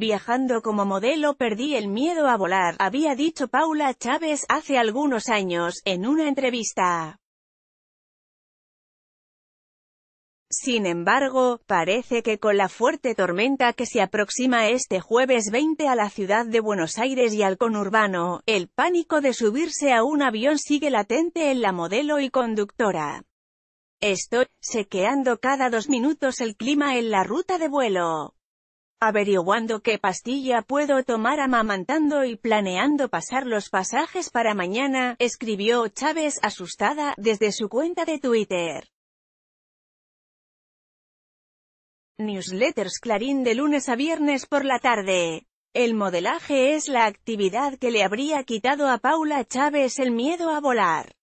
Viajando como modelo perdí el miedo a volar, había dicho Paula Chávez hace algunos años, en una entrevista. Sin embargo, parece que con la fuerte tormenta que se aproxima este jueves 20 a la ciudad de Buenos Aires y al conurbano, el pánico de subirse a un avión sigue latente en la modelo y conductora. Estoy sequeando cada dos minutos el clima en la ruta de vuelo averiguando qué pastilla puedo tomar amamantando y planeando pasar los pasajes para mañana, escribió Chávez asustada, desde su cuenta de Twitter. Newsletters Clarín de lunes a viernes por la tarde. El modelaje es la actividad que le habría quitado a Paula Chávez el miedo a volar.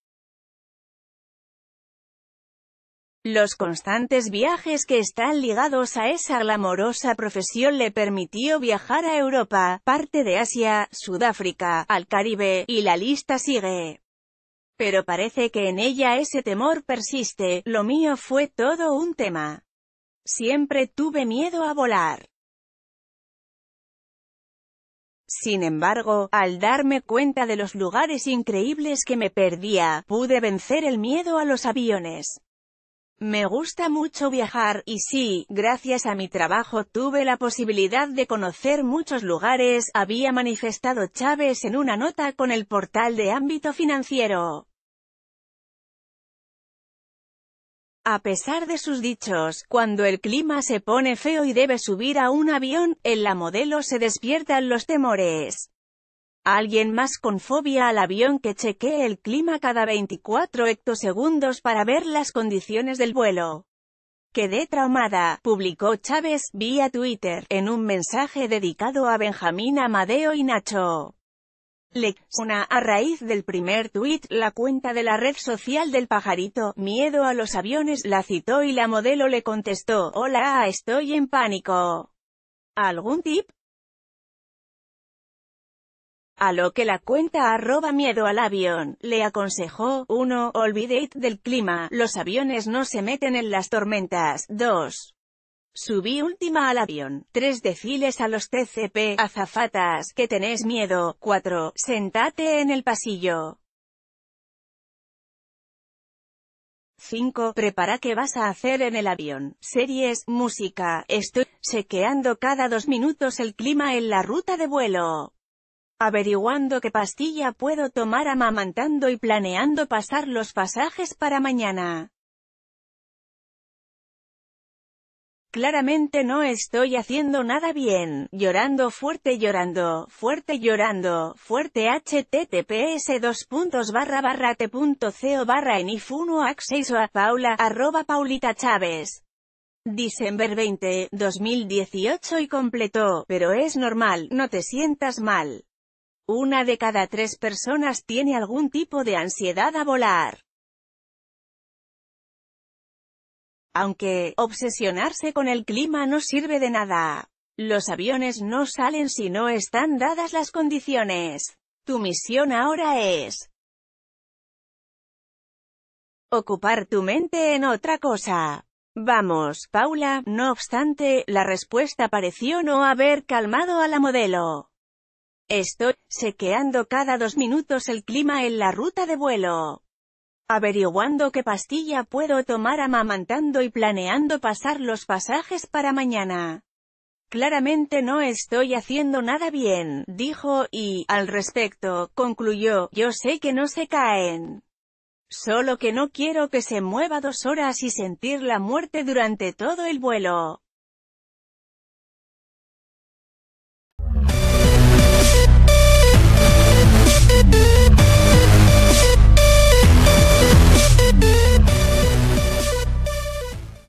Los constantes viajes que están ligados a esa glamorosa profesión le permitió viajar a Europa, parte de Asia, Sudáfrica, al Caribe, y la lista sigue. Pero parece que en ella ese temor persiste, lo mío fue todo un tema. Siempre tuve miedo a volar. Sin embargo, al darme cuenta de los lugares increíbles que me perdía, pude vencer el miedo a los aviones. Me gusta mucho viajar, y sí, gracias a mi trabajo tuve la posibilidad de conocer muchos lugares, había manifestado Chávez en una nota con el portal de ámbito financiero. A pesar de sus dichos, cuando el clima se pone feo y debe subir a un avión, en la modelo se despiertan los temores alguien más con fobia al avión que chequee el clima cada 24 hectosegundos para ver las condiciones del vuelo. Quedé traumada, publicó Chávez, vía Twitter, en un mensaje dedicado a Benjamín Amadeo y Nacho. una, a raíz del primer tuit, la cuenta de la red social del pajarito, miedo a los aviones, la citó y la modelo le contestó, hola, estoy en pánico. ¿Algún tip? A lo que la cuenta arroba miedo al avión, le aconsejó, 1. Olvidate del clima, los aviones no se meten en las tormentas, 2. Subí última al avión, 3. Deciles a los TCP, azafatas, que tenés miedo, 4. Sentate en el pasillo. 5. Prepara qué vas a hacer en el avión. Series, música, estoy sequeando cada dos minutos el clima en la ruta de vuelo averiguando qué pastilla puedo tomar amamantando y planeando pasar los pasajes para mañana. Claramente no estoy haciendo nada bien, llorando fuerte llorando, fuerte llorando, fuerte https 2 puntos barra barra t.co barra en ifuno a paula, arroba paulita chávez. 20, 2018 y completó, pero es normal, no te sientas mal. Una de cada tres personas tiene algún tipo de ansiedad a volar. Aunque, obsesionarse con el clima no sirve de nada. Los aviones no salen si no están dadas las condiciones. Tu misión ahora es ocupar tu mente en otra cosa. Vamos, Paula, no obstante, la respuesta pareció no haber calmado a la modelo. Estoy sequeando cada dos minutos el clima en la ruta de vuelo. Averiguando qué pastilla puedo tomar amamantando y planeando pasar los pasajes para mañana. Claramente no estoy haciendo nada bien, dijo, y, al respecto, concluyó, yo sé que no se caen. Solo que no quiero que se mueva dos horas y sentir la muerte durante todo el vuelo.